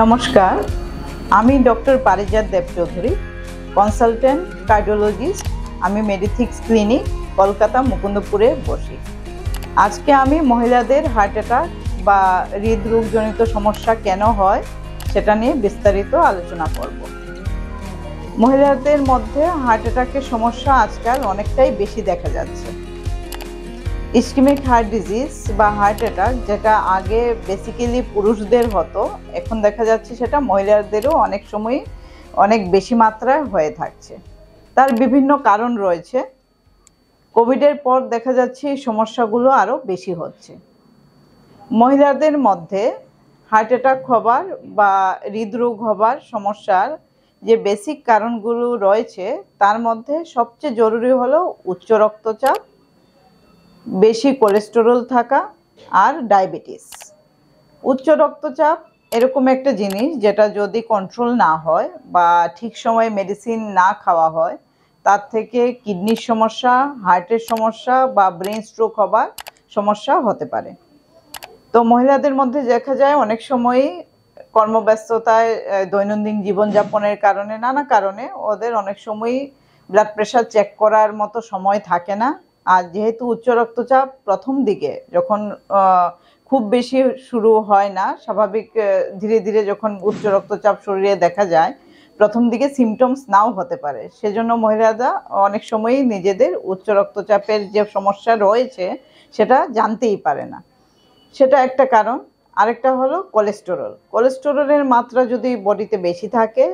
নমস্কার আমি doctor Parijat Dev Chowdhury consultant cardiologist আমি মেডিথিক্স ক্লিনিক কলকাতা মুকুন্দপুরে বসি আজকে আমি মহিলাদের হার্ট অ্যাটাক বা হৃদরোগজনিত সমস্যা কেন হয় সেটা নিয়ে বিস্তারিত আলোচনা করব মহিলাদের মধ্যে হার্ট অ্যাটাকের সমস্যা আজকাল অনেকটাই বেশি দেখা যাচ্ছে ইস্কিমিক হার্ট ডিজিজ বা হার্ট অ্যাটাক যেটা আগে বেসিক্যালি পুরুষদের হতো এখন দেখা যাচ্ছে সেটা মহিলাদেরও অনেক সময় অনেক বেশি মাত্রায় হয়ে থাকছে তার বিভিন্ন কারণ রয়েছে কোভিডের পর দেখা যাচ্ছে এই সমস্যাগুলো আরও বেশি হচ্ছে মহিলাদের মধ্যে হার্ট অ্যাটাক হবার বা হৃদরোগ হবার সমস্যার যে বেসিক কারণগুলো রয়েছে তার মধ্যে সবচেয়ে জরুরি হলো উচ্চ রক্তচাপ বেশি কোলেস্টেরল থাকা আর ডায়াবেটিস উচ্চ রক্তচাপ এরকম একটা জিনিস যেটা যদি কন্ট্রোল না হয় বা ঠিক সময়ে মেডিসিন না খাওয়া হয় তার থেকে কিডনির সমস্যা হার্টের সমস্যা বা ব্রেন স্ট্রোক হবার সমস্যা হতে পারে তো মহিলাদের মধ্যে দেখা যায় অনেক সময়ই কর্মব্যস্ততায় দৈনন্দিন জীবনযাপনের কারণে নানা কারণে ওদের অনেক সময়ই ব্লাড প্রেশার চেক করার মতো সময় থাকে না আর যেহেতু উচ্চ রক্তচাপ প্রথম দিকে যখন খুব বেশি শুরু হয় না স্বাভাবিক ধীরে ধীরে যখন উচ্চ রক্তচাপ শরীরে দেখা যায় প্রথম দিকে সিমটমস নাও হতে পারে সেজন্য মহিলারা অনেক সময়ই নিজেদের উচ্চ রক্তচাপের যে সমস্যা রয়েছে সেটা জানতেই পারে না সেটা একটা কারণ আরেকটা হলো কোলেস্টেরল কোলেস্টেরলের মাত্রা যদি বডিতে বেশি থাকে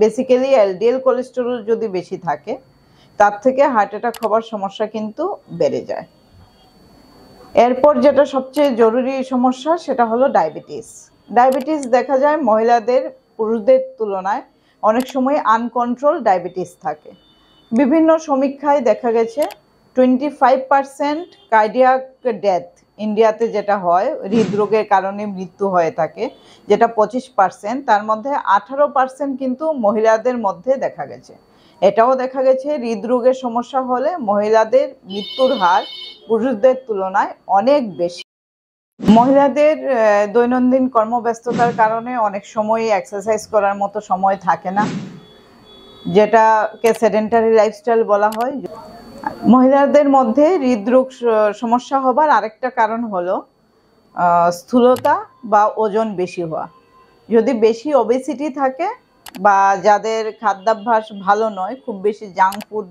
বেসিক্যালি এলডিএল কোলেস্টেরল যদি বেশি থাকে তার থেকে হার্ট অ্যাটাক হবার সমস্যা কিন্তু বেড়ে যায় এরপর যেটা সবচেয়ে জরুরি সমস্যা সেটা হলো ডায়াবেটিস ডায়াবেটিস দেখা যায় মহিলাদের পুরুষদের তুলনায় অনেক সময় আনকন্ট্রোল ডায়াবেটিস থাকে বিভিন্ন সমীক্ষায় দেখা গেছে twenty five percent cardiac death ইন্ডিয়াতে যেটা হয় হৃদরোগের কারণে মৃত্যু হয়ে থাকে যেটা পঁচিশ পার্সেন্ট তার মধ্যে আঠারো পার্সেন্ট কিন্তু মহিলাদের মধ্যে দেখা গেছে এটাও দেখা গেছে হৃদরোগের সমস্যা হলে মহিলাদের মৃত্যুর হার পুরুষদের তুলনায় অনেক বেশি মহিলাদের দৈনন্দিন কর্মব্যস্ততার কারণে অনেক সময় এক্সারসাইজ করার মতো সময় থাকে না যেটাকে সেডেন্টারি লাইফস্টাইল বলা হয় মহিলাদের মধ্যে হৃদরোগ সমস্যা হবার আরেকটা কারণ হলো স্থূলতা বা ওজন বেশি হওয়া যদি বেশি ওবেসিটি থাকে বা যাদের খাদ্যাভ্যাস ভালো নয় খুব বেশি জাঙ্ক ফুড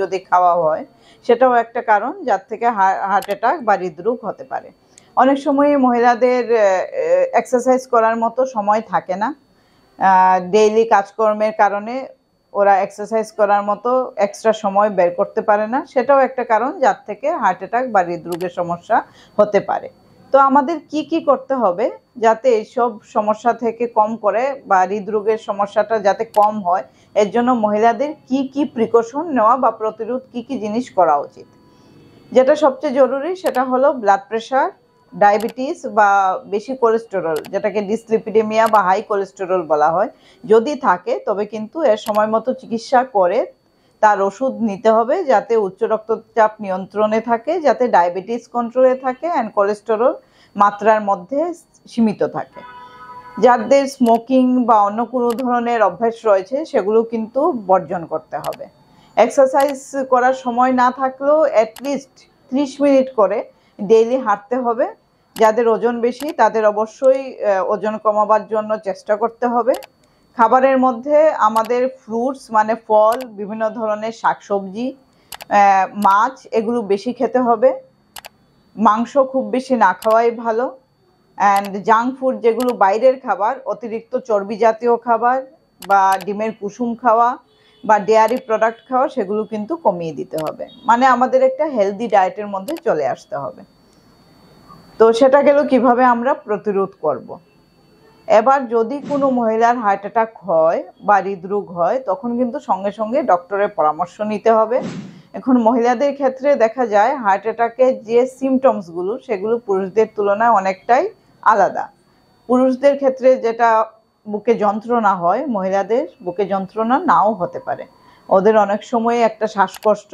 যদি খাওয়া হয় সেটাও একটা কারণ যার থেকে হার্ট অ্যাটাক বা হৃদরোগ হতে পারে অনেক সময় মহিলাদের এক্সারসাইজ করার মতো সময় থাকে না ডেইলি কাজকর্মের কারণে ওরা এক্সারসাইজ করার মতো এক্সট্রা সময় বের করতে পারে না সেটাও একটা কারণ যার থেকে হার্ট অ্যাটাক বা হৃদরোগের সমস্যা হতে পারে তো আমাদের কি কি করতে হবে যাতে এইসব সমস্যা থেকে কম করে বা হৃদরোগের সমস্যাটা যাতে কম হয় এর জন্য মহিলাদের কি কি প্রিকশন নেওয়া বা প্রতিরোধ কি কি জিনিস করা উচিত যেটা সবচেয়ে জরুরি সেটা হলো ব্লাড প্রেশার ডায়াবেটিস বা বেশি কোলেস্টেরল যেটাকে ডিসলিপিডেমিয়া বা হাই কোলেস্টেরল বলা হয় যদি থাকে তবে কিন্তু এর সময় মতো চিকিৎসা করে তার ওষুধ নিতে হবে যাতে উচ্চ রক্তচাপ নিয়ন্ত্রণে থাকে যাতে ডায়াবেটিস কন্ট্রোলে থাকে অ্যান্ড কোলেস্টেরল মাত্রার মধ্যে সীমিত থাকে যাদের স্মোকিং বা অন্য কোনো ধরনের অভ্যাস রয়েছে সেগুলো কিন্তু বর্জন করতে হবে এক্সারসাইজ করার সময় না থাকলেও অ্যাটলিস্ট ত্রিশ মিনিট করে ডেইলি হাঁটতে হবে যাদের ওজন বেশি তাদের অবশ্যই ওজন কমাবার জন্য চেষ্টা করতে হবে খাবারের মধ্যে আমাদের ফ্রুটস মানে ফল বিভিন্ন ধরনের শাকসবজি মাছ এগুলো বেশি খেতে হবে মাংস খুব বেশি না খাওয়াই ভালো অ্যান্ড জাঙ্ক ফুড যেগুলো বাইরের খাবার অতিরিক্ত চর্বি জাতীয় খাবার বা ডিমের কুসুম খাওয়া বা ডেয়ারি প্রোডাক্ট খাওয়া সেগুলো কিন্তু কমিয়ে দিতে হবে মানে আমাদের একটা হেলদি ডায়েটের মধ্যে চলে আসতে হবে তো সেটা গেল কিভাবে আমরা প্রতিরোধ করবো এবার যদি কোনো মহিলার হার্ট অ্যাটাক হয় বা হৃদরোগ হয় তখন কিন্তু সঙ্গে সঙ্গে ডক্টরের পরামর্শ নিতে হবে এখন মহিলাদের ক্ষেত্রে দেখা যায় হার্ট অ্যাটাকের যে সিমটমসগুলো সেগুলো পুরুষদের তুলনায় অনেকটাই আলাদা পুরুষদের ক্ষেত্রে যেটা বুকে যন্ত্রণা হয় মহিলাদের বুকে যন্ত্রণা নাও হতে পারে ওদের অনেক সময় একটা শ্বাসকষ্ট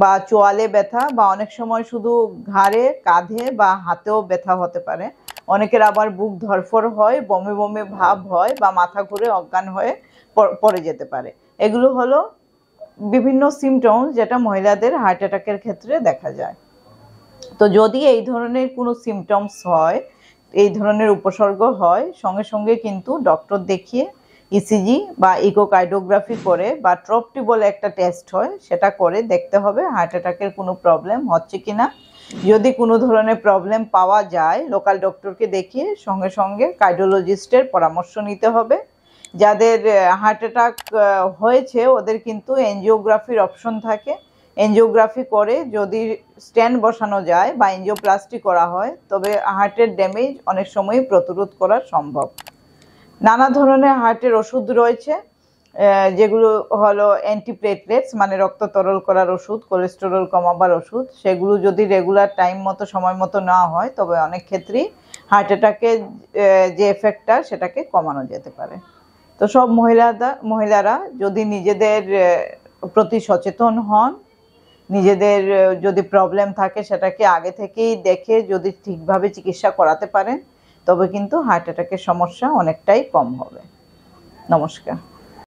বা চোয়ালে ব্যথা বা অনেক সময় শুধু ঘাড়ে কাঁধে বা হাতেও ব্যথা হতে পারে অনেকের আবার বুক ধরফর হয় বমে বমে ভাব হয় বা মাথা ঘুরে অজ্ঞান হয়ে পড়ে যেতে পারে এগুলো হলো বিভিন্ন সিমটমস যেটা মহিলাদের হার্ট অ্যাটাকের ক্ষেত্রে দেখা যায় তো যদি এই ধরনের কোনো সিমটমস হয় এই ধরনের উপসর্গ হয় সঙ্গে সঙ্গে কিন্তু ডক্টর দেখিয়ে ইসিজি e বা ইকোকার্ডোগ্রাফি করে বা ট্রপটি বলে একটা টেস্ট হয় সেটা করে দেখতে হবে হার্ট অ্যাটাকের কোনো প্রবলেম হচ্ছে কি না যদি কোনো ধরনের প্রবলেম পাওয়া যায় লোকাল ডক্টরকে দেখিয়ে সঙ্গে সঙ্গে কার্ডিওলজিস্টের পরামর্শ নিতে হবে যাদের হার্ট অ্যাটাক হয়েছে ওদের কিন্তু এনজিওগ্রাফির অপশন থাকে এনজিওগ্রাফি করে যদি স্ট্যান্ড বসানো যায় বা এনজিওপ্লাস্টি করা হয় তবে হার্টের ড্যামেজ অনেক সময় প্রতিরোধ করা সম্ভব নানা ধরনের হার্টের ওষুধ রয়েছে যেগুলো হলো অ্যান্টিপ্লেটলেটস মানে রক্ত তরল করার ওষুধ কোলেস্টেরল কমাবার ওষুধ সেগুলো যদি রেগুলার টাইম মতো সময় মতো নেওয়া হয় তবে অনেক ক্ষেত্রেই হার্ট অ্যাটাকের যে এফেক্টটা সেটাকে কমানো যেতে পারে তো সব মহিলাদা মহিলারা যদি নিজেদের প্রতি সচেতন হন নিজেদের যদি প্রবলেম থাকে সেটাকে আগে থেকেই দেখে যদি ঠিকভাবে চিকিৎসা করাতে পারেন তবে কিন্তু হার্ট অ্যাটাকের সমস্যা অনেকটাই কম হবে নমস্কার